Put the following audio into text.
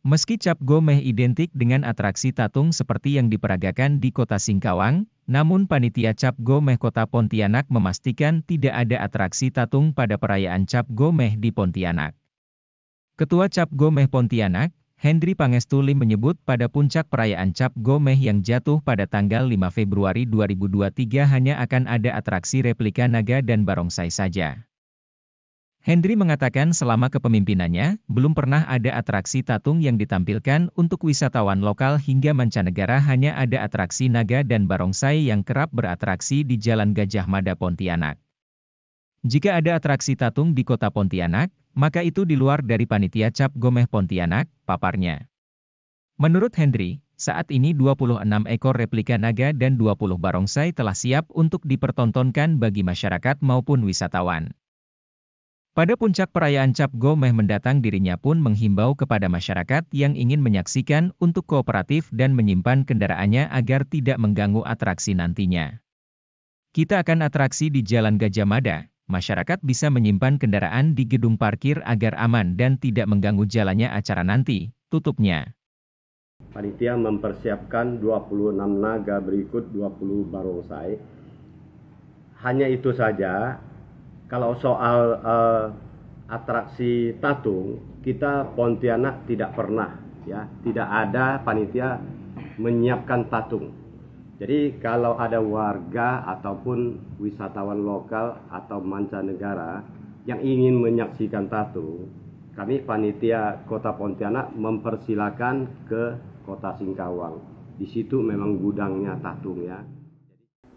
Meski cap gomeh identik dengan atraksi tatung seperti yang diperagakan di kota Singkawang, namun panitia cap gomeh kota Pontianak memastikan tidak ada atraksi tatung pada perayaan cap gomeh di Pontianak. Ketua cap gomeh Pontianak, Hendri Pangestuli menyebut pada puncak perayaan cap gomeh yang jatuh pada tanggal 5 Februari 2023 hanya akan ada atraksi replika naga dan barongsai saja. Hendry mengatakan selama kepemimpinannya, belum pernah ada atraksi tatung yang ditampilkan untuk wisatawan lokal hingga mancanegara hanya ada atraksi naga dan barongsai yang kerap beratraksi di Jalan Gajah Mada Pontianak. Jika ada atraksi tatung di kota Pontianak, maka itu di luar dari panitia Cap Gomeh Pontianak, paparnya. Menurut Hendry, saat ini 26 ekor replika naga dan 20 barongsai telah siap untuk dipertontonkan bagi masyarakat maupun wisatawan. Pada puncak perayaan Cap Gomeh mendatang dirinya pun menghimbau kepada masyarakat yang ingin menyaksikan untuk kooperatif dan menyimpan kendaraannya agar tidak mengganggu atraksi nantinya. Kita akan atraksi di Jalan Gajah Mada, masyarakat bisa menyimpan kendaraan di gedung parkir agar aman dan tidak mengganggu jalannya acara nanti, tutupnya. Panitia mempersiapkan 26 naga berikut 20 barongsai. Hanya itu saja, kalau soal uh, atraksi tatung, kita Pontianak tidak pernah ya, tidak ada panitia menyiapkan tatung. Jadi kalau ada warga ataupun wisatawan lokal atau mancanegara yang ingin menyaksikan tatung, kami panitia Kota Pontianak mempersilahkan ke Kota Singkawang. Di situ memang gudangnya tatung ya.